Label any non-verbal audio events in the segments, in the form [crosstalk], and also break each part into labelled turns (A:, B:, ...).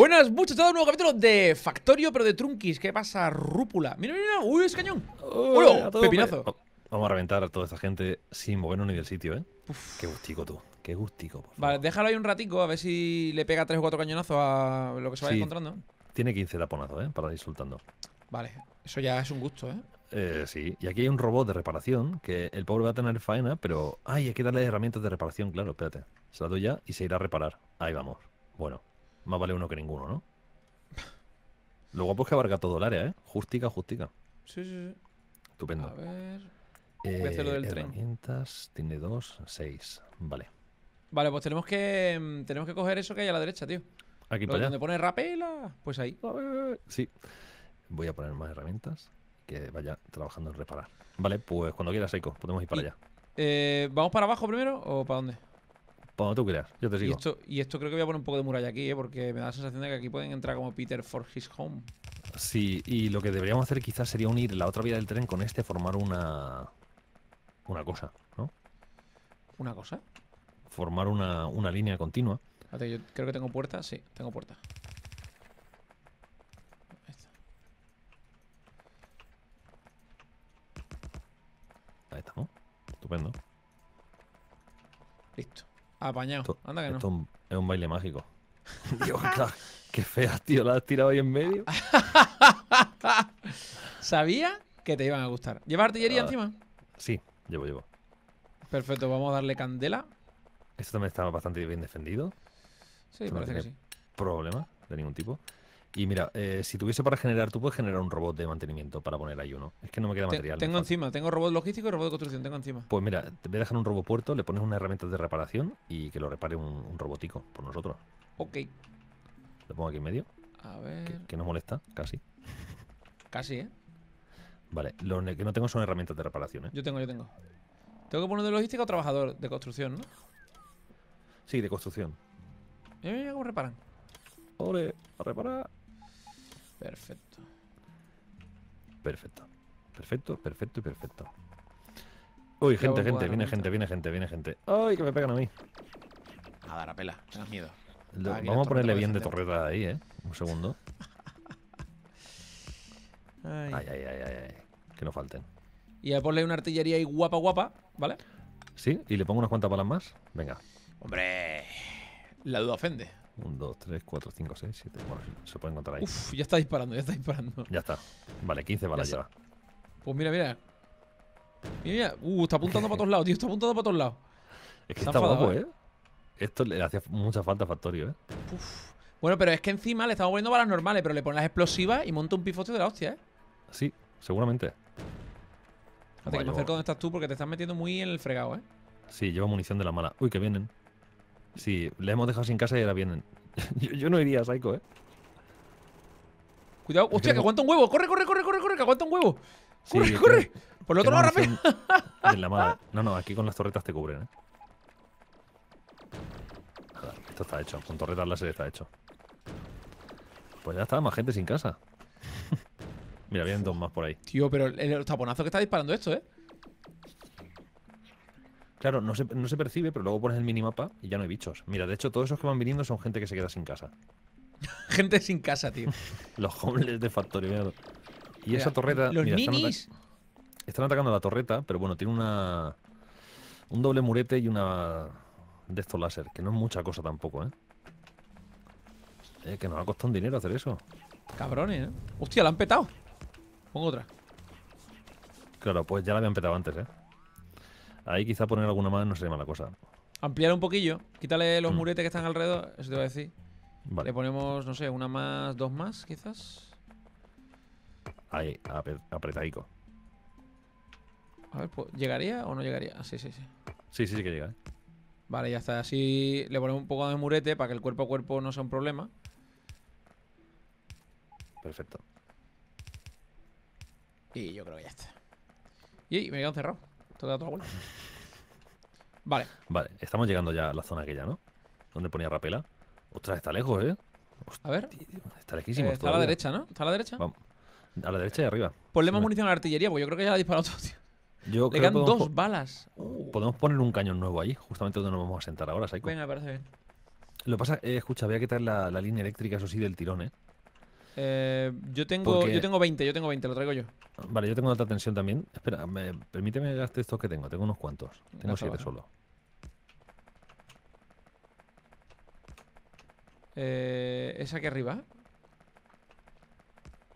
A: Buenas, muchachos, un nuevo capítulo de Factorio, pero de trunquis. ¿Qué pasa, Rúpula? Mira, mira, uy, es cañón. Uy, pepinazo.
B: Vamos a reventar a toda esta gente sin movernos ni del sitio, ¿eh? Uf. Qué gustico tú, qué gustico.
A: Vale, déjalo ahí un ratico, a ver si le pega tres o cuatro cañonazos a lo que se vaya encontrando.
B: Tiene 15 taponazos, ¿eh? Para ir soltando.
A: Vale, eso ya es un gusto, ¿eh?
B: Eh, sí, y aquí hay un robot de reparación que el pobre va a tener faena, pero. Ay, hay que darle herramientas de reparación, claro, espérate. Se la doy ya y se irá a reparar. Ahí vamos. Bueno. Más vale uno que ninguno, ¿no? Luego pues que abarca todo el área, ¿eh? Justica, justica.
A: Sí, sí, sí. Estupendo. A ver. Eh, Voy a hacer lo del
B: herramientas, tiene dos, seis. Vale.
A: Vale, pues tenemos que mm, tenemos que coger eso que hay a la derecha, tío. Aquí lo para Donde pone
B: rapela, pues ahí. Sí. Voy a poner más herramientas que vaya trabajando en reparar. Vale, pues cuando quieras, Seiko, podemos ir para allá. Eh, ¿Vamos para abajo primero o para dónde? Cuando pues tú quieras. yo te sigo.
A: Y esto, creo que voy a poner un poco de muralla aquí, ¿eh? porque me da la sensación de que aquí pueden entrar como Peter for his home.
B: Sí, y lo que deberíamos hacer quizás sería unir la otra vía del tren con este, formar una. Una cosa, ¿no? ¿Una cosa? Formar una, línea continua.
A: Espérate, ah, yo creo que tengo puerta, sí, tengo puerta.
B: Ahí estamos. Estupendo. Apañado. Esto, es, un, baile mágico. [laughs] Dios, qué fea, tío. La has tirado ahí en medio. [laughs]
A: Sabía que te iban a gustar. ¿Llevas artillería ah, encima?
B: Sí, llevo, llevo.
A: Perfecto, vamos a darle candela.
B: Esto también está bastante bien defendido. Sí, parece que sí. Problema de ningún tipo. Y mira, eh, si tuviese para generar, tú puedes generar un robot de mantenimiento para poner ahí uno. Es que no me queda material. Tengo
A: encima, tengo robot logístico y robot de construcción, tengo encima.
B: Pues mira, te voy a dejar un robot puerto, le pones una herramienta de reparación y que lo repare un, robótico robotico por nosotros. Ok. Lo pongo aquí en medio. A ver. Que, no molesta, casi. Casi, ¿eh? Vale, lo que no tengo son herramientas de reparación, ¿eh?
A: Yo tengo, yo tengo. Tengo que poner de logística o trabajador de construcción,
B: ¿no? Sí, de construcción.
A: Mira, mira cómo reparan. Ole, a reparar. Perfecto.
B: Perfecto. Perfecto, perfecto y perfecto. Uy, gente, gente, viene gente, viene gente, viene gente. ¡Ay, que me pegan a mí! A dar a pela, tengo miedo. vamos a ponerle bien de torreta ahí, ¿eh? Un segundo. ay. Ay, ay, ay, ay, Que no falten.
A: Y a ponerle una artillería ahí guapa, guapa, ¿vale?
B: Sí, y le pongo unas cuantas balas más. Venga.
A: Hombre, la duda ofende.
B: 1, 2, 3, 4, 5, 6, 7. Bueno, se puede encontrar ahí. Uf, ya está disparando, ya está disparando. Ya está. Vale, 15 balas ya
A: Pues mira, mira. Mira, mira. Uh, está apuntando para todos lados, tío. Está apuntando para todos lados.
B: Es que está, guapo, eh. ¿eh? Esto le hacía mucha falta a Factorio, ¿eh?
A: Uf. Bueno, pero es que encima le estamos poniendo balas normales, pero le pones las explosivas y monta un pifote de la hostia, ¿eh?
B: Sí, seguramente. Hasta que me acerco
A: donde estás tú porque te estás metiendo muy en el fregado, ¿eh?
B: Sí, lleva munición de la mala. Uy, que vienen. Sí, le hemos dejado sin casa y ahora vienen. [laughs] yo, no iría a Psycho, eh. Cuidado, hostia, que aguanta
A: un huevo. Corre, corre, corre, corre, corre, que aguanta un huevo.
B: Corre, sí, corre. Por el otro lado, rápido. [laughs] en la madre. [laughs] No, no, aquí con las torretas te cubren, eh. esto está hecho. Con torretas láser está hecho. Pues ya está, más gente sin casa. Mira, vienen dos más por ahí. Tío, pero el taponazo que está disparando esto, ¿eh? Claro, no se, percibe, pero luego pones el minimapa y ya no hay bichos. Mira, de hecho, todos esos que van viniendo son gente que se queda sin casa.
A: [laughs] gente sin casa, tío.
B: [laughs] los homeless de Factory, Y esa torreta. mira, Están, atacando la torreta, pero bueno, tiene una. Un doble murete y una. De estos láser, que no es mucha cosa tampoco, ¿eh? eh que nos ha costado un dinero hacer eso.
A: Cabrones, ¿eh? Hostia, la han petado. Pongo otra.
B: Claro, pues ya la habían petado antes, ¿eh? Ahí quizá poner alguna más no sería mala cosa.
A: Ampliar un poquillo, quítale los mm. muretes que están alrededor, eso te voy a decir. Vale. Le ponemos, no sé, una más, dos más, quizás.
B: Ahí, apretadico.
A: A ver, pues, ¿llegaría o no llegaría? Ah, sí, sí, sí.
B: Sí, sí, sí que llega. ¿eh?
A: Vale, ya está. Así le ponemos un poco de murete para que el cuerpo a cuerpo no sea un problema.
B: Perfecto. Y yo creo
A: que ya está. Y me he quedado cerrado.
B: Vale. Vale, estamos llegando ya a la zona aquella, ¿no? Donde ponía Rapela. Ostras, está lejos, ¿eh? a ver. Está lejísimo. Eh, está a la derecha, ¿no? Está a la derecha. Vamos. A la derecha y arriba. Ponle más munición a la artillería, porque yo creo que ya la ha disparado todo, tío. Le quedan dos
A: balas. Uh.
B: Podemos poner un cañón nuevo ahí, justamente donde nos vamos a sentar ahora, Saiko. Venga, me parece bien. Lo que pasa, eh, escucha, voy a quitar la, la línea eléctrica, eso sí, del tirón, ¿eh?
A: Eh, yo, tengo, yo tengo 20, yo tengo 20, lo traigo yo.
B: Vale, yo tengo alta tensión también. Espera, permíteme permíteme gastar estos que tengo. Tengo unos cuantos. Tengo 7 ¿eh? solo.
A: Eh, ¿Esa aquí arriba?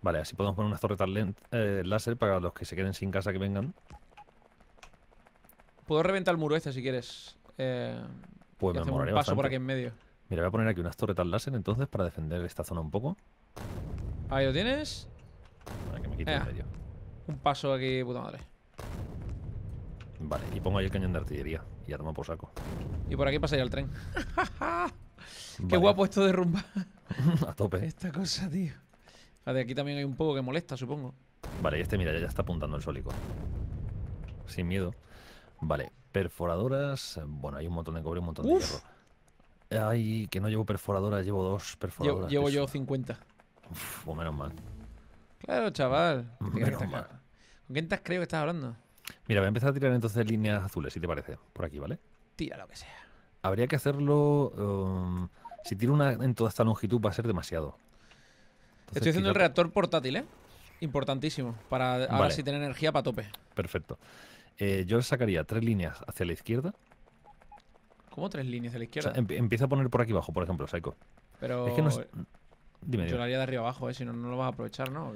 B: Vale, así podemos poner unas torretas eh, láser para los que se queden sin casa que vengan.
A: Puedo reventar el muro ese si quieres. pues un paso por aquí en medio.
B: Mira, voy a poner aquí unas torretas láser entonces para defender esta zona un poco.
A: Ahí lo tienes. que me quite medio. Un paso aquí, puta madre.
B: Vale, y pongo ahí el cañón de artillería. Y ya por saco.
A: Y por aquí pasa ya el tren. [laughs] Qué guapo esto de rumba. [laughs] A tope. Esta cosa, tío. de aquí también hay un poco que molesta, supongo.
B: Vale, y este, mira, ya está apuntando el sólico. Sin miedo. Vale, perforadoras. Bueno, hay un montón de cobre, un montón de hierro. Ay, que no llevo perforadoras, llevo dos perforadoras. Llevo, llevo yo 50. Uf, menos mal.
A: Claro, chaval. ¿Con quién te has que estás hablando?
B: Mira, voy a empezar a tirar entonces líneas azules, si te parece. Por aquí, ¿vale? Tira lo que sea. Habría que hacerlo. Um, si tiro una en toda esta longitud va a ser demasiado. Estoy haciendo el
A: reactor portátil, ¿eh? Importantísimo. Para ahora si tiene energía para tope.
B: Perfecto. Eh, yo sacaría tres líneas hacia la izquierda.
A: ¿Cómo tres líneas hacia la izquierda? empieza
B: a poner por aquí abajo, por ejemplo, Psycho.
A: Pero. Es que no es yo lo haría de arriba abajo, ¿eh? si no, no lo vas a aprovechar, ¿no?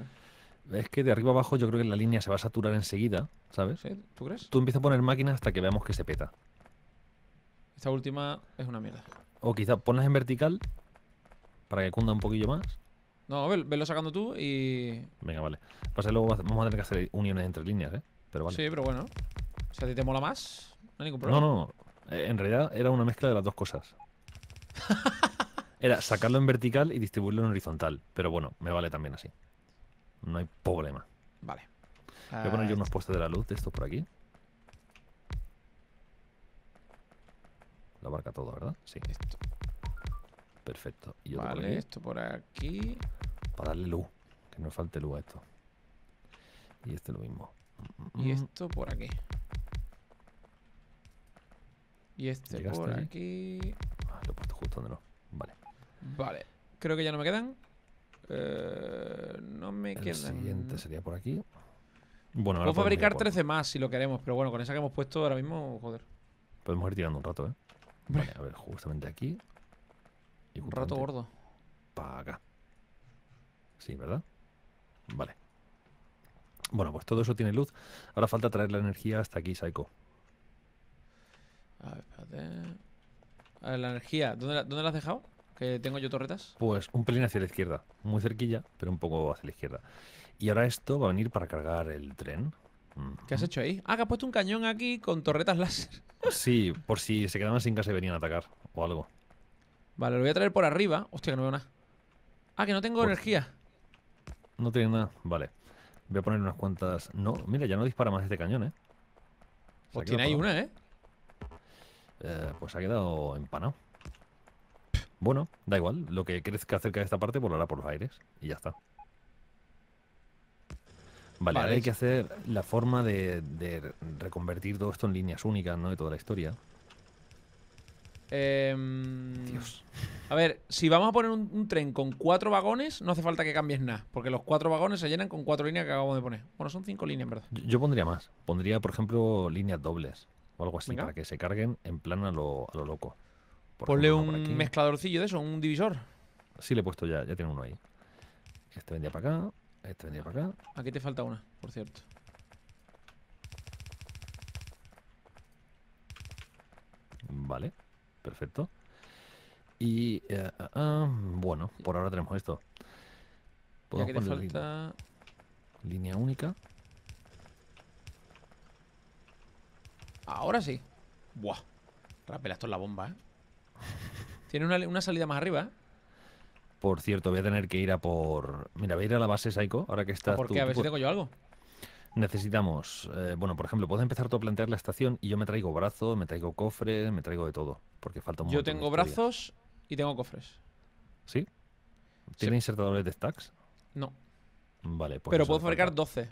B: Es que de arriba abajo yo creo que la línea se va a saturar enseguida, ¿sabes? ¿Sí? ¿Tú crees? Tú empiezas a poner máquinas hasta que veamos que se peta.
A: Esta última es una mierda.
B: O quizá ponlas en vertical para que cunda un poquillo más.
A: No, ve, velo sacando tú y.
B: Venga, vale. Pasa luego vamos a tener que hacer uniones entre líneas, ¿eh? Pero Sí,
A: pero bueno. O sea, a ti te mola más, no hay ningún problema. No, no,
B: no. Eh, en realidad era una mezcla de las dos cosas. [laughs] era sacarlo en vertical y distribuirlo en horizontal. Pero bueno, me vale también así. No hay problema. Vale. Voy a poner yo unos puestos de la luz de esto por aquí. Lo abarca todo, ¿verdad? Sí. Perfecto. Y vale, esto por aquí. Para darle luz. Que no falte luz a esto. Y este lo mismo.
A: Y mm. esto por aquí. Y este por aquí. Ah, lo he puesto justo donde no. Vale. Vale. Creo que ya no me quedan. Eh, no me queda quedan. El siguiente sería por aquí. Bueno, Puedo fabricar 13 más si lo queremos, pero bueno, con esa que hemos puesto ahora mismo, joder.
B: Podemos ir tirando un rato, ¿eh? Vale, a ver, justamente aquí.
A: Y un rato gordo. Para acá.
B: Sí, ¿verdad? Vale. Bueno, pues todo eso tiene luz. Ahora falta traer la energía hasta aquí, Psycho. A ver,
A: espérate. A ver, la energía. ¿Dónde la, dónde la has dejado? que tengo yo torretas?
B: Pues un pelín hacia la izquierda, muy cerquilla, pero un poco hacia la izquierda. Y ahora esto va a venir para cargar el tren. ¿Qué has hecho ahí? Ah, que has puesto un
A: cañón aquí con torretas láser.
B: [laughs] Sí, por si se quedaban sin casa y venían a atacar o algo.
A: Vale, lo voy a traer por arriba. Hostia, que no veo nada. Ah, que no tengo pues energía.
B: No tiene nada. Vale. Voy a poner unas cuantas... No, mira, ya no dispara más este cañón, ¿eh? pues tiene ahí una, eh. ¿eh? Pues ha quedado empanado. Bueno, da igual. Lo que crezca acerca de esta parte volará por los aires. Y ya está.
A: Vale, ahora hay que hacer
B: la forma de, reconvertir todo esto en líneas únicas, ¿no? De toda la historia.
A: Em, Dios. A ver, si vamos a poner un, tren con cuatro vagones, no hace falta que cambies nada, porque los cuatro vagones se llenan con cuatro líneas que acabamos de poner. Bueno, son cinco líneas, verdad.
B: Yo, pondría más. Pondría, por ejemplo, líneas dobles o algo así, para que se carguen en plan a lo loco. Ponle un mezcladorcillo de eso, un divisor. Sí, le he puesto ya, ya tiene uno ahí. Este vendía para acá, este vendría para
A: acá. Aquí te falta una, por cierto.
B: Vale, perfecto. Y eh, ah, ah, bueno, por ahora tenemos esto. Ya que te falta... Línea única.
A: Ahora sí. Buah. Rapela, esto es la bomba, ¿eh? Tiene una, salida más arriba, ¿eh?
B: Por cierto, voy a tener que ir a por. Mira, voy a ir a la base Psycho, ahora que está. porque a ver si tengo yo algo. Necesitamos, eh, bueno, por ejemplo, puedes empezar tú a plantear la estación y yo me traigo brazos, me traigo cofres, me traigo de todo, porque falta un Yo tengo brazos
A: y tengo cofres.
B: ¿Sí? ¿Tiene insertadores de stacks? No. Vale, pues. Pero puedo fabricar 12.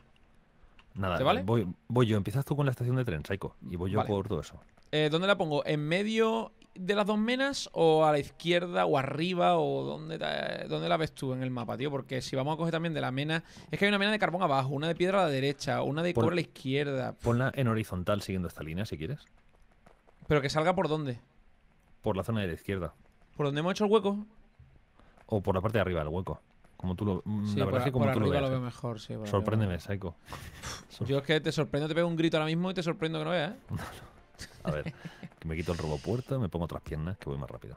B: Nada, vale? Voy, yo, empiezas tú con la estación de tren, Psycho, y voy yo por todo eso.
A: Eh, ¿Dónde la pongo? ¿En medio de las dos menas o a la izquierda o arriba o dónde, dónde la ves tú en el mapa, tío? Porque si vamos a coger también de la mena... Es que hay una mena de carbón abajo, una de piedra a la derecha, una de a la izquierda.
B: Ponla en horizontal siguiendo esta línea si quieres. ¿Pero que salga por dónde? Por la zona de la izquierda.
A: ¿Por donde hemos hecho el hueco?
B: O por la parte de arriba del hueco. Como tú lo, mm, sí, la verdad es que como lo, eh. mejor, sí, Sorpréndeme, Psycho. [laughs]
A: Yo es que te sorprendo, te pego un grito ahora mismo y te sorprendo que no veas, ¿eh? [laughs]
B: A ver, me quito el robopuerto, me pongo otras piernas, que voy más rápido.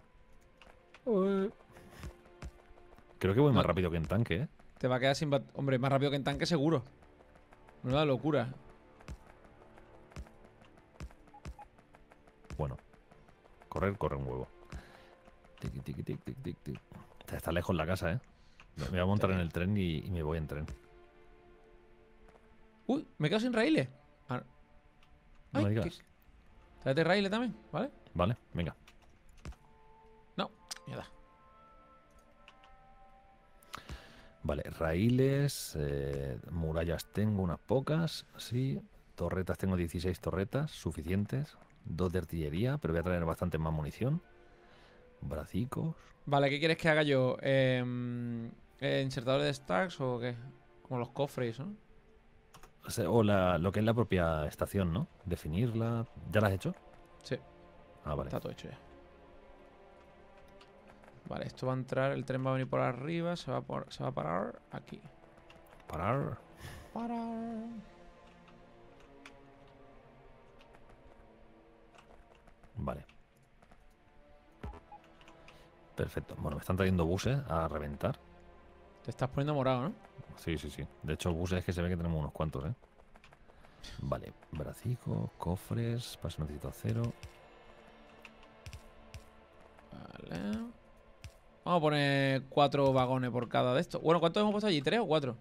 B: Creo que voy más ah. rápido que en tanque, ¿eh?
A: Te va a quedar sin... Hombre, más rápido que en tanque seguro. Una locura.
B: Bueno. Correr, corre un huevo. Tiki, Está lejos la casa, ¿eh? Me voy a montar en el tren y, me voy en tren.
A: Uy, me quedo sin raíles.
B: Ah. no me digas.
A: Tráete raíles también, ¿vale?
B: Vale, venga.
A: No, mierda.
B: Vale, raíles, eh, murallas tengo unas pocas, sí. Torretas tengo 16 torretas, suficientes. Dos de artillería, pero voy a traer bastante más munición. Bracicos.
A: Vale, ¿qué quieres que haga yo? Em, ¿eh, ¿Insertadores de stacks o qué? Como los cofres, ¿no?
B: o lo que es la propia estación, ¿no? Definirla. ¿Ya la has hecho? Sí. Ah, vale. Está todo
A: hecho ya. Vale, esto va a entrar, el tren va a venir por arriba, se va, se va a parar aquí. Parar. Parar.
B: Vale. Perfecto. Bueno, me están trayendo buses a reventar.
A: Te estás poniendo morado, ¿no?
B: Sí, sí, sí. De hecho, bus es que se ve que tenemos unos cuantos, ¿eh? Vale, bracico, cofres, paso necesito acero.
A: Vale. Vamos a poner cuatro vagones por cada de estos. Bueno, ¿cuántos hemos puesto allí? ¿Tres o cuatro?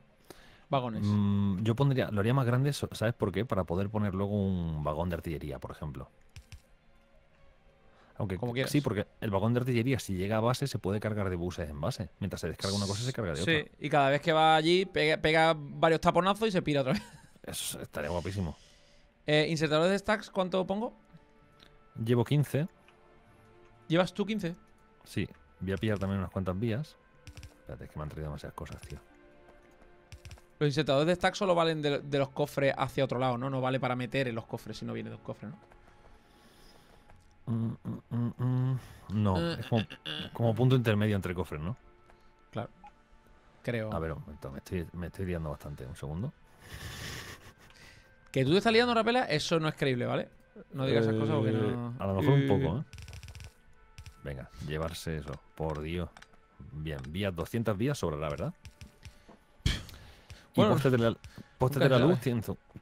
A: Vagones.
B: Mm, yo pondría, lo haría más grande, ¿sabes por qué? Para poder poner luego un vagón de artillería, por ejemplo. Aunque como Sí, porque el vagón de artillería, si llega a base, se puede cargar de buses en base. Mientras se descarga una cosa, se carga de otra. Sí,
A: y cada vez que va allí, pega, varios taponazos y se pira otra vez. Eso estaría guapísimo. Eh, ¿Insertadores de stacks cuánto pongo?
B: Llevo 15. ¿Llevas tú 15? Sí. Voy a pillar también unas cuantas vías. Espérate, es que me han traído demasiadas cosas, tío.
A: Los insertadores de stacks solo valen de, los cofres hacia otro lado, ¿no? No vale para meter en los cofres si no viene de los cofres, ¿no?
B: Mm, mm, mm, no, eh, es como, punto intermedio entre cofres, ¿no? Claro. Creo. A ver, un momento, me estoy, liando bastante. Un segundo. Que tú te estás liando, Rapela, eso no es creíble, ¿vale? No digas esas cosas no. Eh, A lo mejor un eh. poco, ¿eh? Venga, llevarse eso. Por Dios. Bien, vías, 200 vías sobre la verdad. Bueno, y de la, luz,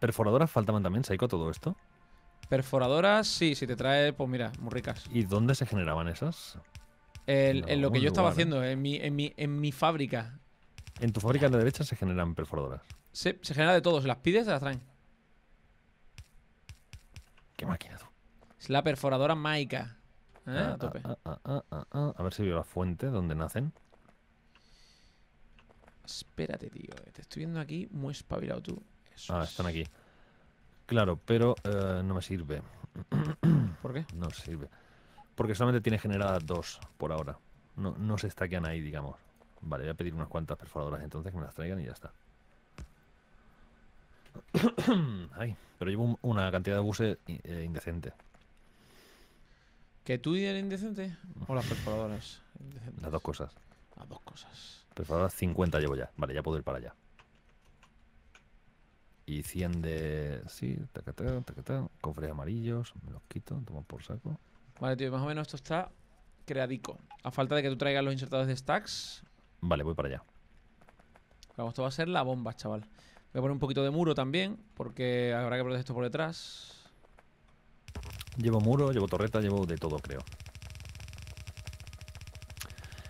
B: perforadoras faltaban también, se todo esto.
A: Perforadoras, sí, si te trae, pues mira, muy ricas.
B: ¿Y dónde se generaban esas?
A: en, lo que yo estaba haciendo, en mi, en, mi, fábrica.
B: En tu fábrica de la derecha se generan perforadoras.
A: se genera de todos las pides, te las traen. Qué máquina tú. Es la perforadora maica. ¿Eh? Ah,
B: ah, ah, a, ver si veo la fuente donde nacen. Espérate, tío. Eh, te estoy viendo aquí muy espabilado tú. ah, están aquí. Claro, pero eh, no me sirve. [clears throat] ¿Por qué? No sirve. Porque solamente tiene generadas dos por ahora. No, se estaquean ahí, digamos. Vale, voy a pedir unas cuantas perforadoras entonces que me las traigan y ya está. [clears throat] Ay, pero llevo una cantidad de buses eh, indecente. ¿Que tú eres indecente?
A: ¿O las perforadoras?
B: [laughs] Las dos cosas. Las dos cosas. Perforadoras 50 llevo ya. Vale, ya puedo ir para allá y 100 de. Sí, tacatá, tacatá. Cofres amarillos, me los quito, tomo por saco.
A: Vale, tío, más o menos esto está creadico. A falta de que tú traigas los insertados de stacks.
B: Vale, voy para allá.
A: Vamos, esto va a ser la bomba, chaval. Voy a poner un poquito de muro también, porque habrá que proteger esto por detrás.
B: Llevo muro, llevo torreta, llevo de todo, creo.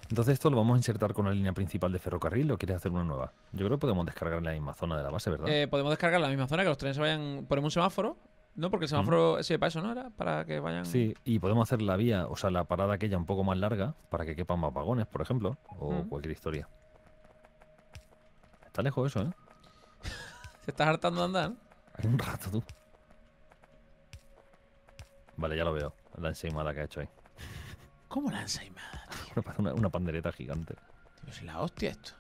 B: Entonces esto lo vamos a insertar con la línea principal de ferrocarril o quieres hacer una nueva. Yo creo que podemos descargar en la misma zona de la base, ¿verdad? Eh,
A: podemos descargar en la misma zona, que los trenes se vayan... Ponemos un semáforo, ¿no? Porque el semáforo se para eso, ¿no? Era para que vayan... Sí,
B: y podemos hacer la vía, o sea, la parada aquella un poco más larga para que quepan más vagones, por ejemplo, o cualquier historia. Está lejos eso, ¿eh?
A: [laughs] Se estás hartando de andar,
B: Hay un rato, tú. Vale, ya lo veo. La enseimada que ha hecho ahí. ¿Cómo la enseimada? [laughs] Una, pandereta gigante. Tío, es la hostia esto.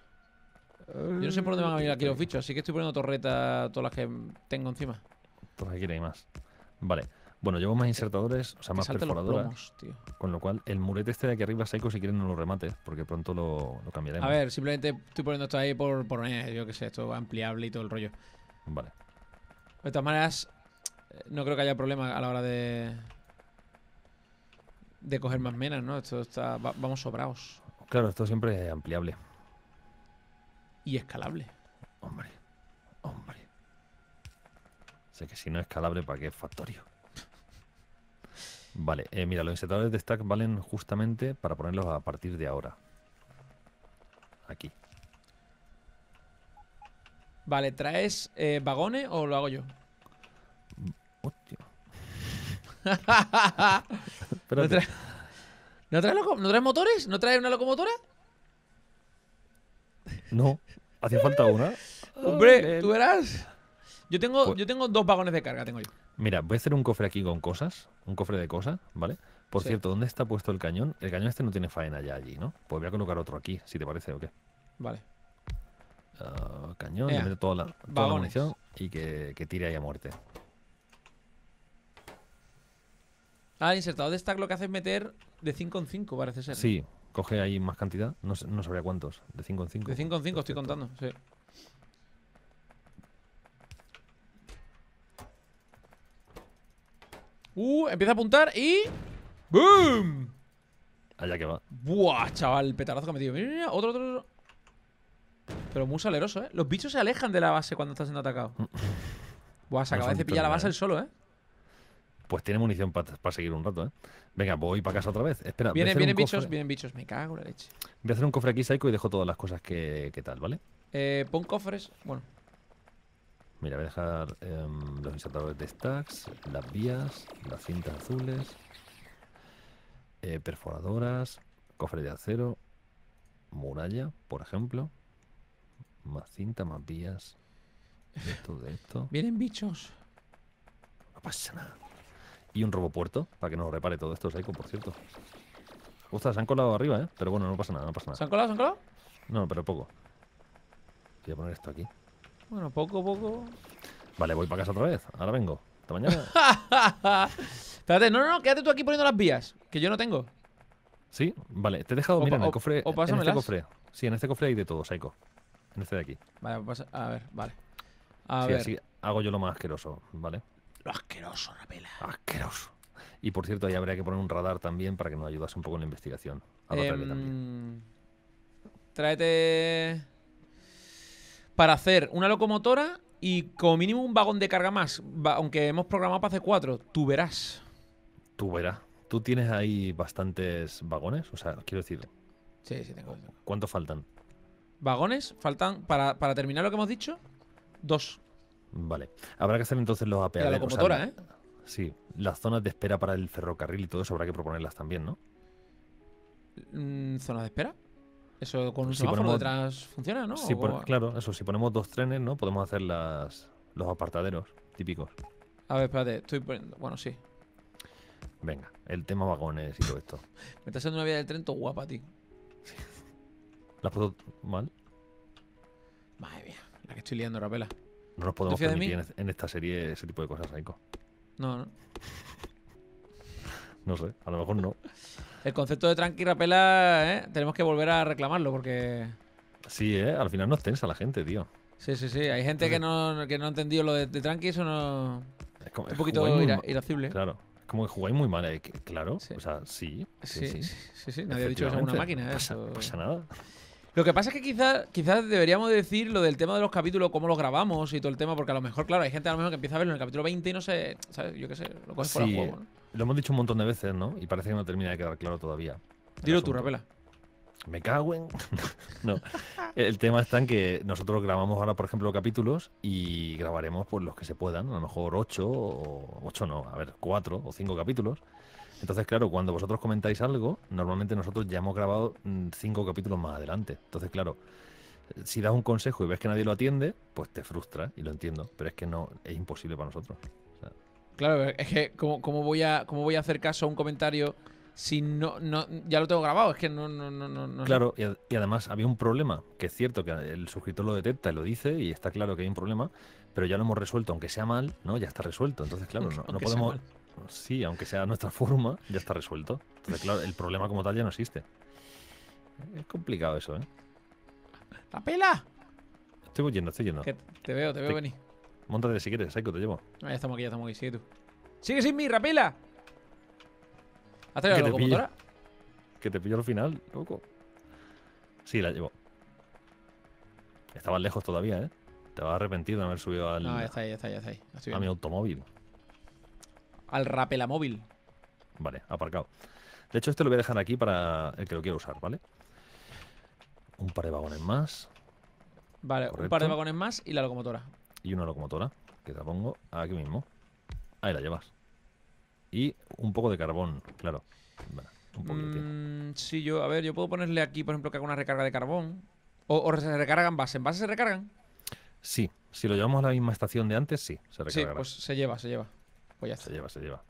A: Yo no sé por dónde van a venir aquí los bichos, así que estoy poniendo torreta todas las que tengo encima.
B: ¿Todas aquí hay más. Vale. Bueno, llevo más insertadores, o sea, más perforadoras. con lo cual, el murete este de aquí arriba seco, si quieren no lo remates, porque pronto lo, lo cambiaremos. A ver,
A: simplemente estoy poniendo esto ahí por Por, yo qué sé, esto ampliable y todo el rollo. Vale. De todas maneras, eh, no creo que haya problema a la hora de, de coger más menas, ¿no? Esto está, vamos sobrados.
B: Claro, esto siempre es ampliable.
A: Y escalable. Hombre, hombre.
B: Sé que si no es escalable, ¿para qué es factorio? Vale, eh, mira, los insertadores de stack valen justamente para ponerlos a partir de ahora. Aquí.
A: Vale, ¿traes eh, vagones o lo hago yo? Hostia.
B: [laughs] ¿No,
A: traes motores? ¿No traes una locomotora?
B: No, hacía falta una. [laughs] Hombre,
A: tú verás. Yo tengo, pues- yo tengo dos vagones de carga, tengo
B: Mira, voy a hacer un cofre aquí con cosas, un cofre de cosas, ¿vale? Por cierto, ¿dónde está puesto el cañón? El cañón este no tiene faena ya allí, ¿no? Pues voy a colocar otro aquí, si te parece o qué. Vale. Ah, cañón, le meto toda la, munición y que, que tire ahí a muerte.
A: Ah, insertado de stack lo que hace es meter de 5 en 5, parece ser. Sí,
B: coge ahí más cantidad. No, sabría cuántos. De 5 en 5. De 5
A: en 5 estoy contando, sí. Uh, empieza a apuntar y. ¡Boom! Allá que va. Buah, chaval, el petarazo que ha metido. otro, otro, Pero muy saleroso, ¿eh? Los bichos se alejan de la base cuando estás siendo atacado [laughs] Buah, se acaba de cepillar la base el
B: solo, ¿eh? Pues tiene munición para seguir un rato, ¿eh? Venga, voy para casa otra vez. Espera, vienen, vienen bichos,
A: vienen bichos, me cago en la leche.
B: Voy a hacer un cofre aquí, Psycho, y dejo todas las cosas que, tal, ¿vale?
A: Eh, pon cofres, bueno.
B: Mira, voy a dejar em, los insertadores de stacks, las vías, las cintas azules, eh, perforadoras, cofre de acero, muralla, por ejemplo. Más cinta, más vías. Esto de esto. [laughs] Vienen bichos. No pasa nada. Y un robopuerto, para que nos repare todo esto, Saiko, por cierto. Ostras, se han colado arriba, ¿eh? Pero bueno, no pasa nada, no pasa nada. ¿Se han colado, se han colado? No, pero poco. Voy a poner esto aquí.
A: Bueno, poco, poco.
B: Vale, voy para casa otra vez. Ahora vengo. Hasta mañana.
A: [laughs] Espérate, no, no, no, quédate tú aquí poniendo las vías, que yo
B: no tengo. ¿Sí? Vale, te he dejado, mira, en el cofre. O en este cofre. Sí, en este cofre hay de todo, Saiko. En este de aquí.
A: Vale, a ver, vale. A sí, ver. así
B: hago yo lo más asqueroso, ¿vale? Lo asqueroso, Rapela. Asqueroso. Y por cierto, ahí habría que poner un radar también para que nos ayudase un poco en la investigación. A eh, también.
A: Em, tráete. Para hacer una locomotora y como mínimo un vagón de carga más. Aunque hemos programado para hacer cuatro. Tú verás.
B: Tú verás. ¿Tú tienes ahí bastantes vagones? O sea, quiero decir. Sí, sí, tengo. ¿Cuántos faltan?
A: Vagones, faltan, para, para terminar lo que hemos dicho,
B: dos. Vale. Habrá que hacer entonces los APA. La locomotora, ¿eh? Sí. Las zonas de espera para el ferrocarril y todo eso habrá que proponerlas también, ¿no?
A: Mm, ¿Zonas de espera? Eso con un detrás funciona, ¿no?
B: claro, eso. Si ponemos dos trenes, ¿no? Podemos hacer las, los apartaderos típicos.
A: A ver, espérate. Estoy poniendo... Bueno, sí.
B: Venga, el tema vagones y todo esto. [laughs]
A: Me estás haciendo una vida del tren todo guapa, tío.
B: [laughs] ¿La puedo... mal?
A: Madre mía, la que estoy liando, pela no nos podemos permitir
B: en, esta serie ese tipo de cosas, Aiko. No, no. No sé, a lo mejor no.
A: El concepto de tranqui rapela, ¿eh? tenemos que volver a reclamarlo porque.
B: Sí, ¿eh? al final es tensa la gente, tío.
A: Sí, sí, sí. Hay gente que no, que no ha entendido lo de, de tranqui, eso no. Es,
B: un poquito ira, irascible. Claro, como que jugáis muy mal, eh, claro. O sea, sí. Sí, sí, sí. Nadie ha dicho que es una máquina. ¿eh? pasa nada.
A: Lo que pasa es que quizás deberíamos decir lo del tema de los capítulos, cómo los grabamos y todo el tema, porque a lo mejor, claro, hay gente a lo mejor que empieza a verlo en el capítulo 20 y no sé, ¿sabes? Yo qué sé, lo coges por el juego. ¿no?
B: Lo hemos dicho un montón de veces, ¿no? Y parece que no termina de quedar claro todavía. Dilo tú, Rapela. Me cago en. [laughs] no. El tema está en que nosotros grabamos ahora, por ejemplo, capítulos y grabaremos pues los que se puedan, a lo mejor 8 o 8 no, a ver, 4 o 5 capítulos. Entonces, claro, cuando vosotros comentáis algo, normalmente nosotros ya hemos grabado mm, cinco capítulos más adelante. Entonces, claro, si das un consejo y ves que nadie lo atiende, pues te frustra y lo entiendo, pero es que no es imposible para nosotros.
A: claro, es que ¿cómo, voy a, cómo voy a hacer caso a un comentario si no, no ya lo tengo grabado? Es que no no no no. Claro,
B: y, y además había un problema, que es cierto que el suscriptor lo detecta y lo dice y está claro que hay un problema, pero ya lo hemos resuelto, aunque sea mal, ¿no? Ya está resuelto. Entonces, claro, no, [laughs] no podemos sí, aunque sea nuestra [laughs] forma, ya está resuelto. Entonces, claro, el problema como tal ya no existe. Es complicado eso, ¿eh? ¡Rapela! Estoy yendo, estoy yendo. te veo, te veo venir. Móntate si quieres, que te llevo.
A: ya estamos aquí, ya estamos aquí, sigue tú. ¡Sigue sin mí, rapela!
B: ¿Has la locomotora? Que te pillo al final, loco. Sí, la llevo. Estabas lejos todavía, ¿eh? Te vas a arrepentir de haber subido al. No, está ahí, está ahí, ya está ahí. A mi automóvil.
A: Al rapela móvil.
B: Vale, aparcado. De hecho, este lo voy a dejar aquí para el que lo quiera usar, ¿vale? Un par de vagones más.
A: Vale, un par de vagones más y la locomotora.
B: Y una locomotora, que te la pongo aquí mismo. Ahí la llevas. Y un poco de carbón, claro. Vale,
A: un mm, sí, yo, a ver, yo puedo ponerle aquí, por ejemplo, que haga una recarga de carbón. O, se se recargan base. ¿En base se recargan?
B: Sí, si lo llevamos a la misma estación de antes, sí, se recargará. Sí, pues se lleva, se lleva. Pues se lleva, se lleva.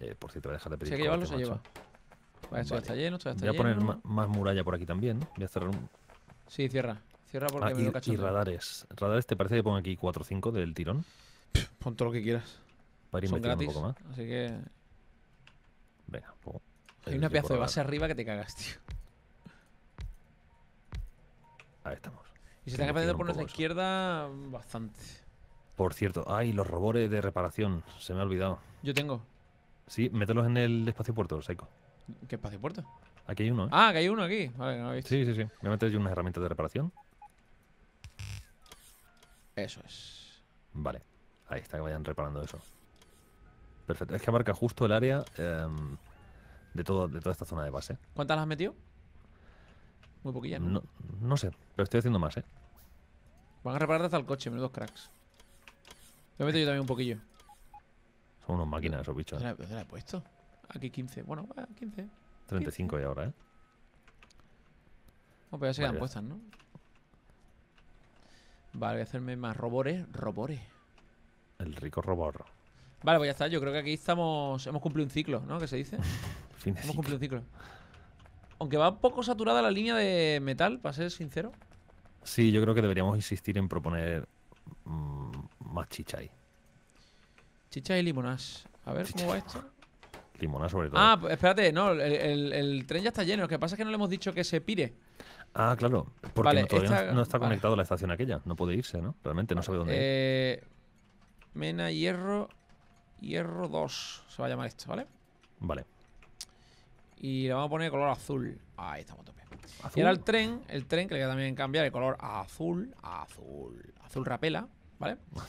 B: Eh, por cierto, voy a dejar de pedir. Si hay se lleva. esto está lleno, está lleno. Voy a poner más muralla por aquí también, Voy a cerrar un. Sí,
A: cierra. Cierra porque ah, me lo cacho. Y
B: radares. ¿Radares te parece que pongo aquí 4 o 5 del tirón?
A: pon todo lo que quieras.
B: Para ir Son un poco más. Así que. Venga, pongo.
A: Hay una pedazo de base arriba que te cagas, tío. Ahí estamos. Y se están aprendiendo por nuestra izquierda bastante.
B: Por cierto, ay, los robores de reparación, se me ha olvidado. Yo tengo. Sí, mételos en el espacio puerto, Saiko. ¿Qué espacio puerto? Aquí hay uno, ¿eh? Ah, que
A: hay uno aquí. Vale, no lo he visto.
B: Sí, sí, sí. Voy a meter unas herramientas de reparación. Eso es. Vale. Ahí está, que vayan reparando eso. Perfecto. Es que abarca justo el área em, de, toda esta zona de base.
A: ¿Cuántas las has metido? Muy poquillas. ¿no?
B: sé, pero estoy haciendo más, ¿eh?
A: Van a reparar hasta el coche, menudos cracks. Lo meto yo también un poquillo.
B: Son unos máquinas esos bichos.
A: ¿Dónde la, he puesto? Aquí 15. Bueno, 15.
B: 35 y ahora, ¿eh?
A: ya se vale. quedan puestas, ¿no? Vale, voy a hacerme más robores.
B: Robores. El rico robor.
A: Vale, pues ya está. Yo creo que aquí estamos. Hemos cumplido un ciclo, ¿no? ¿Qué se dice.
B: [laughs] hemos
A: cumplido un ciclo. Aunque va un poco saturada la línea de metal, para ser sincero.
B: Sí, yo creo que deberíamos insistir en proponer mm, más chicha ahí.
A: Chicha y limonas. A ver, ¿cómo va esto? Limonas sobre todo. Ah, pues espérate, no, el, tren ya está lleno. Lo que pasa es que no le hemos dicho que se pire.
B: Ah, claro, porque no, todavía no está conectado la estación aquella. No puede irse, ¿no? Realmente no sabe dónde
A: eh, Mena Hierro Hierro 2 se va a llamar esto, ¿vale? Vale. Y le vamos a poner color azul. Ahí estamos tope. Y ahora el tren, el tren que le voy también cambiar el color azul, azul, azul rapela. ¿vale? [laughs]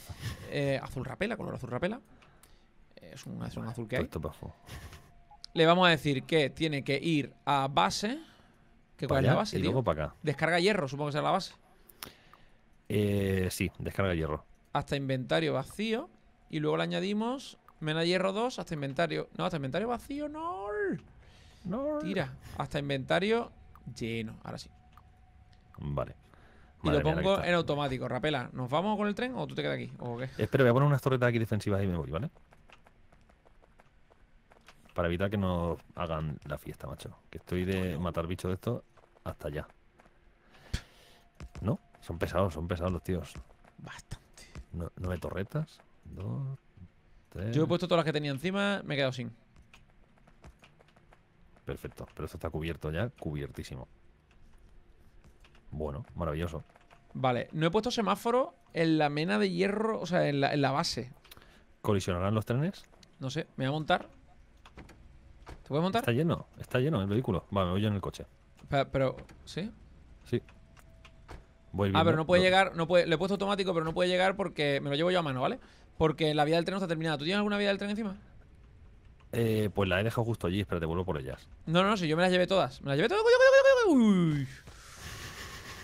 A: Eh, azul rapela, color azul rapela. Eh, es un, azul que hay. Le vamos a decir que tiene que ir a base. ¿Qué cuál es la base? Descarga hierro, supongo que será la
B: base. Eh, sí, descarga hierro.
A: Hasta inventario vacío. Y luego le añadimos mena hierro 2 hasta inventario. No, hasta inventario vacío, No. Tira, hasta inventario lleno. Ahora sí.
B: Vale y lo pongo
A: en automático. Rapela, ¿nos vamos con el tren o tú te quedas aquí? ¿O Espera,
B: voy a poner unas torretas aquí defensivas y me voy, ¿vale? Para evitar que nos hagan la fiesta, macho. Que estoy de matar bichos de esto hasta allá. ¿No? Son pesados, son pesados los tíos. Bastante. nueve torretas. Dos, Yo he
A: puesto todas las que tenía encima, me he quedado sin.
B: Perfecto, pero esto está cubierto ya, cubiertísimo. Bueno, maravilloso.
A: Vale, no he puesto semáforo en la mena de hierro, o sea, en la, en la base.
B: ¿Colisionarán los trenes?
A: No sé, me voy a montar. ¿Te puedes montar? Está
B: lleno, está lleno el vehículo. Vale, me voy yo en el coche. Pero, ¿sí? Sí. Voy ah, pero no puede
A: llegar, no puede, le he puesto automático, pero no puede llegar porque me lo llevo yo a mano, ¿vale? Porque la vía del tren no está terminada. ¿Tú tienes alguna vía del tren encima?
B: Eh, pues la he dejado justo allí, te vuelvo por ellas.
A: No, no, no, si yo me las llevé todas. Me las llevé todas. Uy.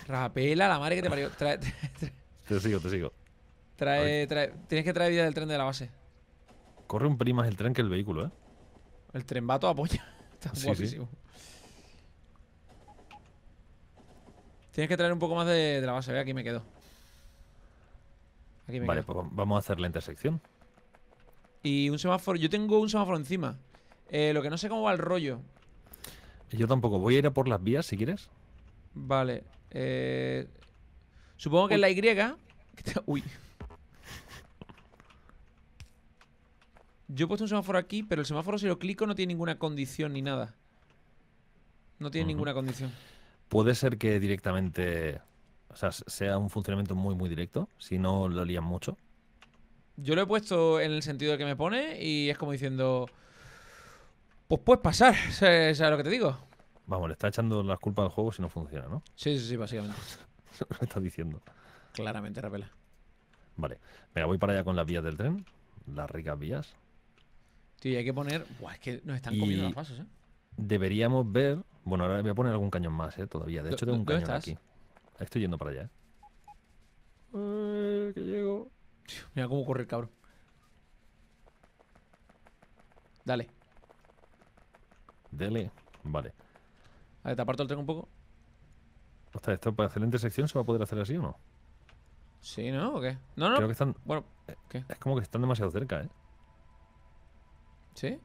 A: Rapela, la madre que te parió. Trae,
B: [laughs] Te sigo, te sigo.
A: Trae, tienes que traer vida del tren de la base.
B: Corre un pelín más el tren que el vehículo, ¿eh?
A: El tren va toda polla. [laughs] Está Tienes que traer un poco más de, la base. ¿eh? aquí me quedo. Aquí me vale,
B: pues vamos a hacer la intersección.
A: Y un semáforo. Yo tengo un semáforo encima. Eh, lo que no sé cómo va el rollo.
B: Yo tampoco. Voy a ir a por las vías si quieres.
A: Vale. Eh, supongo que es la Y. [laughs] Uy. Yo he puesto un semáforo aquí, pero el semáforo si lo clico no tiene ninguna condición ni nada. No tiene ninguna condición.
B: Puede ser que directamente, o sea, sea un funcionamiento muy, muy directo, si no lo lían mucho.
A: Yo lo he puesto en el sentido que me pone y es como diciendo, pues puedes pasar, ¿sabes [laughs] lo que te digo?
B: Vamos, le está echando las culpas al juego si no funciona, ¿no?
A: Sí, sí, sí, básicamente. [laughs]
B: Lo estás diciendo.
A: Claramente, Rapela.
B: Vale. Venga, voy para allá con las vías del tren. Las ricas vías. Tío, y hay que poner. Buah, es que nos están comiendo los pasos, ¿eh? Deberíamos ver. Bueno, ahora voy a poner algún cañón más, ¿eh? Todavía. De hecho, tengo un cañón aquí. Estoy yendo para allá, ¿eh? eh que llego.
A: mira cómo corre el cabrón. Dale.
B: Dele. Vale.
A: A te aparto el tren un poco.
B: para pues hacer excelente sección se va a poder hacer así o no. Sí, ¿no? ¿O qué? No, no. Creo que están. Bueno, eh, Es como que están demasiado cerca, ¿eh? ¿Sí?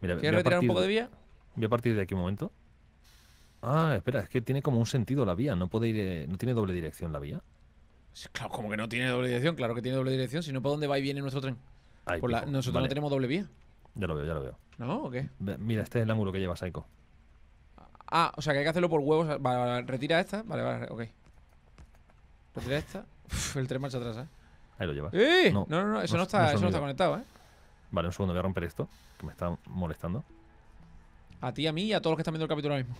B: Mira, ¿Quieres retirar un poco de vía? Voy a partir de aquí un momento. Ah, espera, es que tiene como un sentido la vía. No puede ir. Eh, no tiene doble dirección la vía.
A: claro, como que no tiene doble dirección. Claro que tiene doble dirección. Si no, ¿para dónde va y viene nuestro tren?
B: Ahí, Por nosotros no tenemos doble vía. Ya lo veo, ya lo veo. ¿No? ¿O qué? Mira, este es el ángulo que lleva Saiko.
A: Ah, o sea que hay que hacerlo por huevos. Vale, vale, retira esta. Vale, vale, ok. Retira esta. el tren marcha atrás, ¿eh?
B: Ahí lo llevas. ¡Eh! No, no, no, eso no, está, eso no está conectado, ¿eh? Vale, un segundo, voy a romper esto, que me está molestando.
A: A ti, a mí y a todos los que están viendo el capítulo ahora mismo.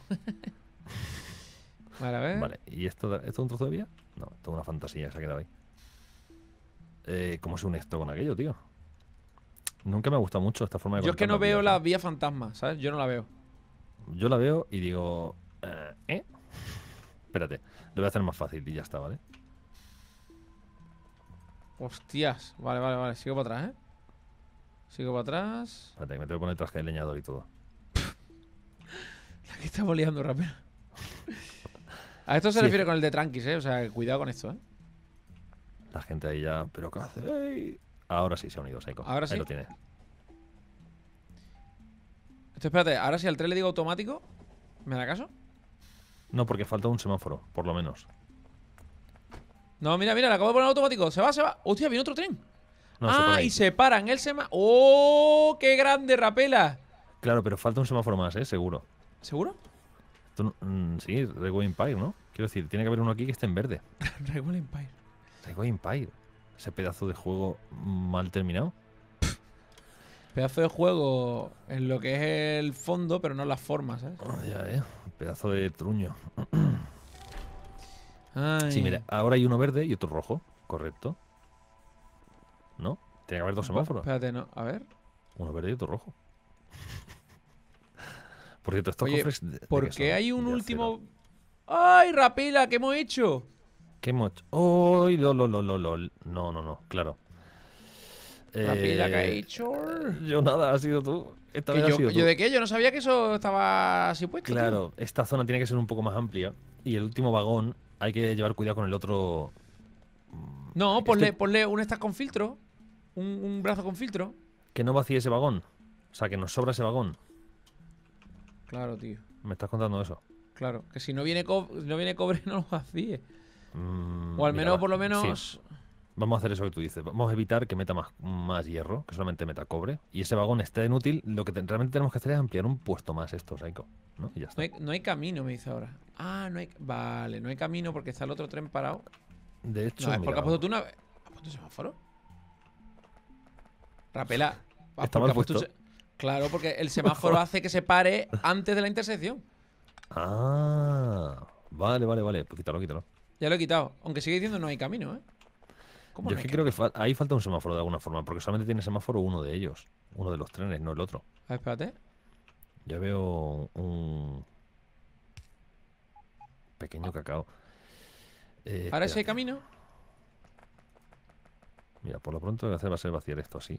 B: [laughs] vale, a ver. Vale, ¿y esto, esto es un trozo de vía? No, esto es una fantasía, se ha quedado ahí. Eh, ¿Cómo se une esto con aquello, tío? Nunca me ha gustado mucho esta forma de Yo es que no veo
A: la vía fantasma, ¿sabes? Yo no la veo.
B: Yo la veo y digo... Eh, ¿Eh? Espérate, lo voy a hacer más fácil y ya está, ¿vale?
A: Hostias. Vale, vale, vale. Sigo para atrás, ¿eh? Sigo para atrás.
B: Espérate, que me tengo que poner traje de leñador y todo.
A: [laughs] la que estamos boleando rápido. A esto se refiere con el de tranquis, ¿eh? O sea, cuidado con esto, ¿eh?
B: La gente ahí ya... ¿Pero qué hace? Ahora sí se ha unido, Seiko. Ahora sí. Ahí lo tiene
A: espérate, ahora si al tren le digo automático, ¿me da caso?
B: No, porque falta un semáforo, por lo menos.
A: No, mira, mira, le acabo de poner automático. Se va, se va. Hostia, viene otro tren. ah, y se paran el semáforo. ¡Oh! ¡Qué grande, Rapela!
B: Claro, pero falta un semáforo más, ¿eh? Seguro. ¿Seguro? Mm, sí, sí, Empire, ¿no? Quiero decir, tiene que haber uno aquí que esté en verde. [laughs] Railway Empire. Railway Empire. Ese pedazo de juego mal terminado.
A: Pedazo de juego en lo que es el fondo, pero no las formas, ah, ya, eh.
B: Pedazo de truño. Sí, mira, ahora hay uno verde y otro rojo, correcto. ¿No? Tiene que haber dos pues, semáforos.
A: Espérate, no, a ver.
B: Uno verde y otro rojo. Por cierto, estos cofres. hay
A: un último. ¡Ay, Rapila! ¿Qué hemos hecho?
B: ¿Qué hemos hecho? ¡Ay, oh, lo, No, no, no, claro que eh,
A: Yo nada, ha sido tú. yo, de qué? Yo no sabía que eso
B: estaba así puesto. Claro, esta zona tiene que ser un poco más amplia. Y el último vagón hay que llevar cuidado con el otro.
A: No, este ponle, un stack con filtro. Un, brazo con filtro.
B: Que no vacíe ese vagón. O sea, que nos sobra ese vagón. Claro, tío. Me estás contando eso.
A: Claro, que si no viene, no viene cobre, [laughs] no lo vacíe.
B: Mm, o al menos, por lo menos, Vamos a hacer eso que tú dices. Vamos a evitar que meta más, hierro, que solamente meta cobre. Y ese vagón esté inútil. Lo que realmente tenemos que hacer es ampliar un puesto más esto, Saiko. ¿no?
A: hay, camino, me dice ahora. Ah, no hay. Vale, no hay camino porque está el otro tren parado.
B: De hecho. porque has puesto tú una. ¿Has
A: puesto semáforo? Rapela. [laughs] Está mal Claro, porque el semáforo [laughs] hace que se pare antes de la intersección.
B: Ah. Vale, vale, vale. Pues quítalo, quítalo.
A: Ya lo he quitado. Aunque sigue diciendo no hay camino, ¿eh?
B: Yo es que creo que ahí falta un semáforo de alguna forma, porque solamente tiene semáforo uno de ellos, uno de los trenes, no el otro. A ver, espérate. Ya veo un pequeño cacao. Eh, ¿Ahora ese camino? Mira, por lo pronto lo que hacer va a ser vaciar esto así.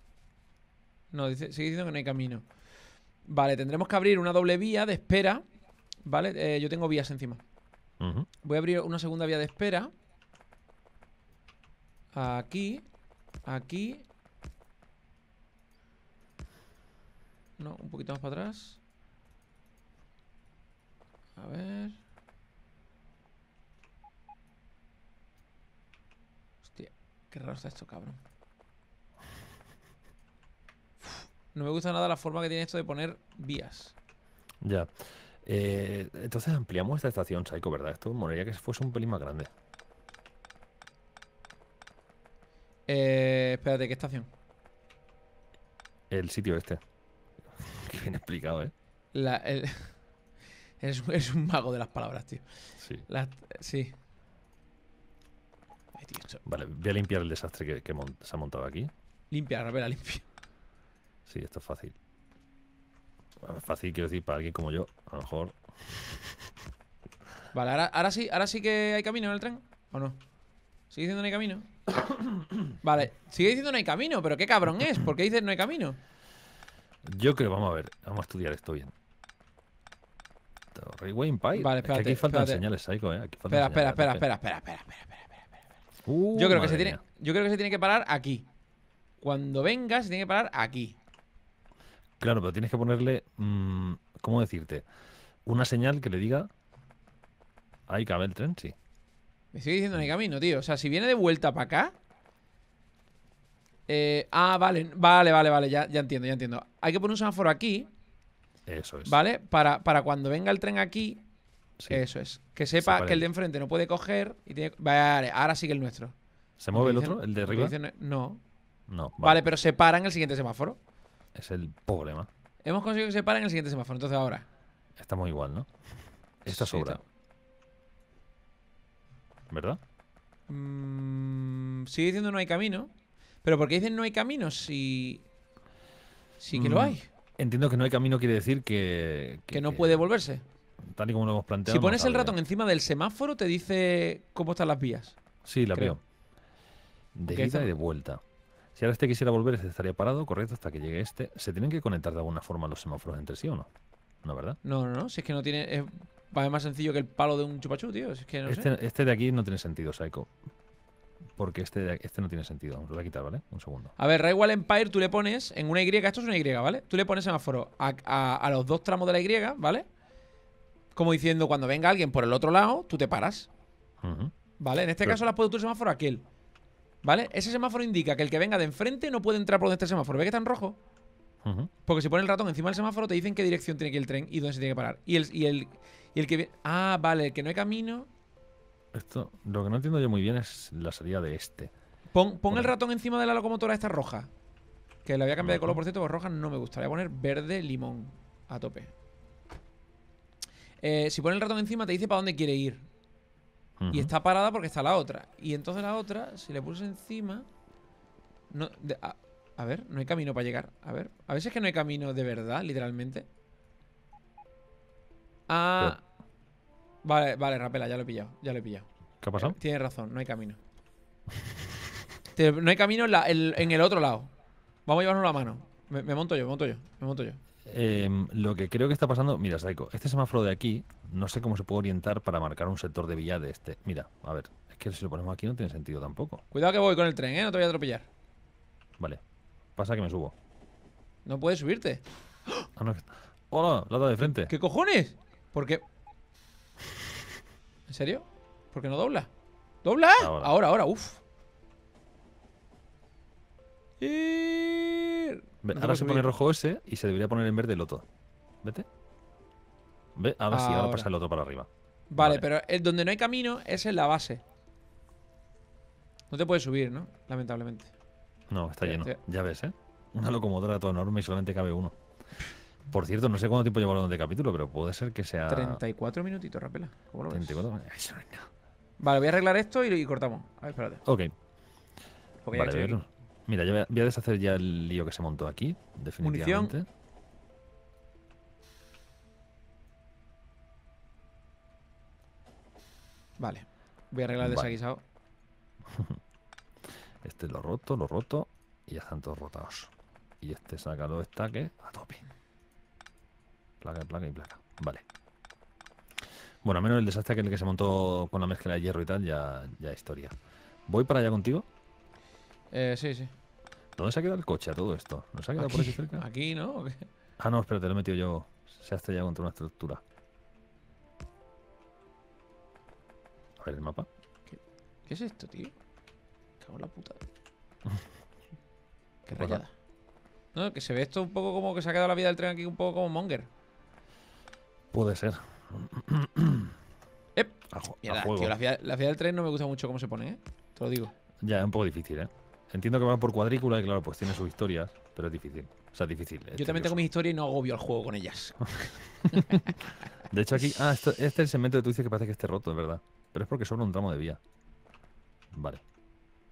A: No, dice, sigue diciendo que no hay camino. Vale, tendremos que abrir una doble vía de espera. Vale, eh, yo tengo vías encima. Voy a abrir una segunda vía de espera. Aquí. Aquí. No, un poquito más para atrás. A ver. Hostia, qué raro está esto, cabrón. no me gusta nada la forma que tiene esto de poner vías.
B: Ya. Eh, entonces ampliamos esta estación, Psycho, ¿verdad? Esto moriría que fuese un pelín más grande. Eh, espérate, ¿qué estación? El sitio este. [laughs] Qué bien explicado, ¿eh?
A: La, el... [laughs] un mago de las palabras, tío. Sí. sí.
B: Vale, voy a limpiar el desastre que, se ha montado aquí. Limpia, ver limpia. Sí, esto es fácil. fácil, quiero decir, para alguien como yo, a lo mejor.
A: Vale, ahora sí, ahora sí que hay camino en el tren, ¿o no? Sigue diciendo no hay camino. [coughs] vale, sigue diciendo no hay camino, pero qué cabrón es. porque qué dices no hay camino?
B: Yo creo, vamos a ver, vamos a estudiar esto bien. Pie. Vale, que aquí faltan señales, Psycho, eh, espera, espera, espera, espera, espera, espera, espera, espera, espera, uh, yo, creo que se tiene,
A: yo creo que se tiene que parar aquí. Cuando venga, se tiene que parar aquí.
B: Claro, pero tienes que ponerle. Mm, ¿Cómo decirte? Una señal que le diga. Ahí cabe el tren, sí. Me sigue
A: diciendo en el camino, tío. O sea, si viene de vuelta para acá. Eh, ah, vale, vale, vale, vale. Ya, ya entiendo, ya entiendo. Hay que poner un semáforo aquí. Eso es. ¿Vale? Para, para cuando venga el tren aquí. Eso es. Que sepa que el de enfrente no puede coger. Y Vale, ahora sigue el nuestro. ¿Se mueve el otro? ¿El de arriba? No. No. Vale. pero se para en el siguiente semáforo.
B: Es el problema.
A: Hemos conseguido que se para en el siguiente semáforo. Entonces ahora.
B: Estamos igual, ¿no? Esta sobra. ¿verdad?
A: Mm, sigue diciendo no hay camino. Pero ¿por qué dicen no hay camino si.
B: Si que no lo mm, hay. Entiendo que no hay camino quiere decir que. Que, no puede volverse. Tal y como lo hemos planteado. Si pones el ratón
A: encima del semáforo, te dice cómo están las vías. Sí, la veo. De ida y
B: de vuelta. Si ahora este quisiera volver, este estaría parado, correcto, hasta que llegue este. ¿Se tienen que conectar de alguna forma los semáforos entre sí o no? ¿No, es verdad?
A: No, no, no. Si es que no tiene. Va más sencillo que el palo de un chupachú, tío. Es que este,
B: este, de aquí no tiene sentido, Psycho. Porque este, este no tiene sentido. Lo voy a quitar, ¿vale? Un segundo.
A: A ver, Railway Empire, tú le pones en una Y, esto es una Y, ¿vale? Tú le pones semáforo a, los dos tramos de la Y, ¿vale? Como diciendo, cuando venga alguien por el otro lado, tú te paras. ¿Vale? En este caso las puedo puesto tu semáforo a aquel. ¿Vale? Ese semáforo indica que el que venga de enfrente no puede entrar por donde está el semáforo. ¿Ve que está en rojo? Porque si pone el ratón encima del semáforo, te dicen qué dirección tiene que ir el tren y dónde se tiene que parar. y el, y el que. Ah, vale, el que no hay camino.
B: Esto, lo que no entiendo yo muy bien es la salida de este. Pon,
A: el ratón encima de la locomotora esta roja. Que la voy a cambiar de color, por cierto, porque roja no me gustaría, poner verde limón a tope. Eh, si pones el ratón encima, te dice para dónde quiere ir. Y está parada porque está la otra. Y entonces la otra, si le puse encima. a, a ver, no hay camino para llegar. A ver, a veces es que no hay camino de verdad, literalmente. Ah. Vale, vale, Rapela, ya lo he pillado, ya lo he pillado. ¿Qué ha pasado? Tienes razón, no hay camino. no hay camino en, el, otro lado. Vamos a llevarnos la mano. Me, monto yo, me monto yo, me monto yo.
B: Em, lo que creo que está pasando, mira, Saiko, este semáforo de aquí, no sé cómo se puede orientar para marcar un sector de villa de este. Mira, a ver, es que si lo ponemos aquí no tiene sentido tampoco.
A: Cuidado que voy con el tren, ¿eh? No te voy a atropellar.
B: Vale, pasa que me subo.
A: No puedes subirte.
B: Ah, no. Hola, lado de frente. ¿Qué
A: cojones? ¿Por qué? ¿En serio? ¿Por qué no dobla? ¡Dobla!
B: Ah, ahora, ahora, uff.
A: ahora se pone rojo
B: ese y se debería poner en verde el otro. ¿Vete? ¿Ve? Ahora, sí, ahora pasa el otro para arriba.
A: Vale, pero el donde no hay camino es en la base. No te puedes subir, ¿no? Lamentablemente.
B: No, está lleno. Ya ves, ¿eh? Una locomotora todo enorme y solamente cabe uno. Por cierto, no sé cuánto tiempo llevo hablando de capítulo, pero puede ser que sea.
A: 34 minutitos, Rapela. ¿Cómo lo
B: 34 ves? Eso
A: Vale, voy a arreglar esto y, cortamos. A ver, espérate.
B: Ok. vale, ya Mira, yo voy a deshacer ya el lío que se montó aquí, definitivamente. Munición. Vale. Voy a arreglar el desaguisado. [laughs] Este lo roto, lo roto. Y ya están todos rotados. Y este saca sácalo, estaque a tope. Placa, placa y placa. Vale. Bueno, a menos el desastre que el que se montó con la mezcla de hierro y tal, ya, ya historia. ¿Voy para allá contigo? Eh, sí, sí. ¿Dónde se ha quedado el coche a todo esto? ¿No se ha quedado por aquí cerca? Aquí, ¿no? Ah, no, espérate, lo he metido yo. Se ha estrellado contra una estructura. A ver el mapa.
A: ¿Qué es esto, tío? Cago en la puta. [laughs] qué rayada. No, que se ve esto un poco como que se ha quedado la vida del tren aquí un poco como Monger
B: puede ser. Ep. la, ciudad,
A: del tren no me gusta mucho cómo se pone, ¿eh? Te lo digo.
B: Ya, es un poco difícil, ¿eh? Entiendo que va por cuadrícula y claro, pues tiene sus historias, pero es difícil. O sea, es difícil. Yo también tengo
A: mis historias y no agobio al juego con ellas. [laughs]
B: de hecho, aquí. Ah, este es el segmento de tú dices que parece que esté roto, es verdad. Pero es porque solo un tramo de vía. Vale.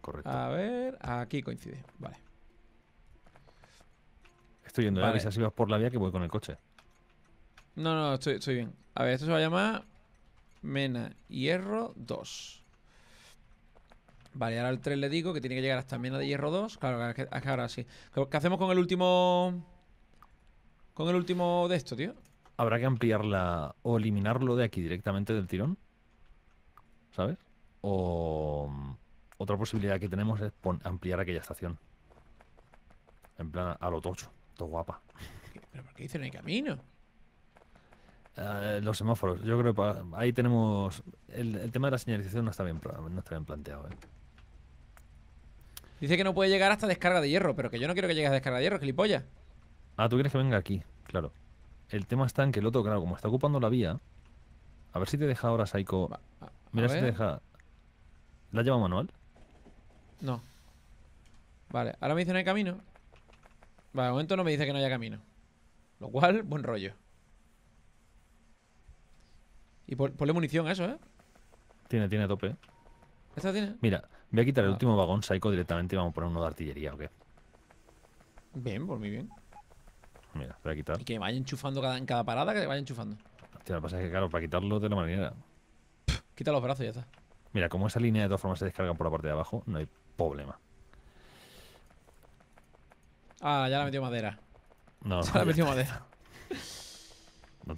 B: Correcto.
A: A ver, aquí coincide. Vale.
B: Estoy yendo, vale. si vas por la vía que voy con el coche.
A: No, no, estoy, estoy bien. A ver, esto se va a llamar Mena Hierro 2. Vale, ahora al 3 le digo que tiene que llegar hasta Mena de Hierro 2. Claro, es que ahora sí. ¿Qué hacemos con el último... Con el último de esto, tío?
B: Habrá que ampliarla o eliminarlo de aquí directamente del tirón. ¿Sabes? O... Mm, otra posibilidad que tenemos es ampliar aquella estación. En plan, a lo tocho. Todo guapa.
A: ¿Pero por qué dicen el camino?
B: Eh, los semáforos. Yo creo que ahí tenemos. El, tema de la señalización no está bien, no está bien planteado. ¿eh?
A: Dice que no puede llegar hasta descarga de hierro, pero que yo no quiero que llegue a
B: descarga de hierro, gilipollas. Ah, tú quieres que venga aquí, claro. El tema está en que el otro, claro, como está ocupando la vía. A ver si te deja ahora Saiko. Mira si te deja. ¿La lleva manual?
A: No. Vale, ahora me dice no hay camino. Vale, de momento no me dice que no haya camino. Lo cual, buen rollo. Y ponle munición a eso, ¿eh?
B: Tiene, tiene tope. ¿eh? ¿Esta tiene? Mira, voy a quitar el ah. último vagón psycho directamente y vamos a poner uno de artillería, ¿o qué? Bien, por mí bien. Mira,
A: voy a quitar. que vaya enchufando cada, en cada parada, que vaya enchufando.
B: Hostia, lo que pasa es que, claro, para quitarlo de la manera.
A: quita los brazos y ya está.
B: Mira, como esa línea de todas formas se descarga por la parte de abajo, no hay problema.
A: Ah, ya la metió madera. No, ya no, la metió madera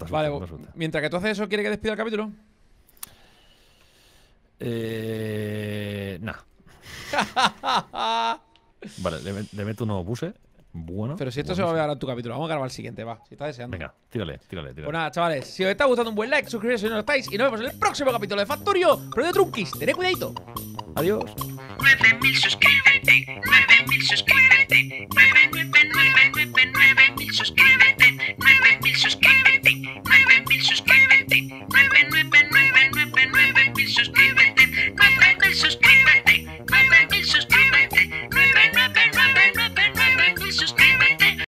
A: vale, mientras que tú haces eso, ¿quiere que despida el capítulo?
B: Eh. Nah. [laughs] vale, le, le, meto unos buses. Bueno. Pero si esto se va a ver ahora
A: en tu capítulo, vamos a grabar el siguiente, va. Si estás deseando. Venga,
B: tírale, tírale, tírale.
A: Pues chavales, si os está gustando un buen like, suscribiros si no lo estáis y nos vemos en el próximo capítulo de Factorio. Pero de Trunquis, tened cuidadito. Adiós. 9000 suscríbete, 9000 suscríbete, 9.000, suscríbete. 9.000. 9000 suscríbete, 9000 suscríbete.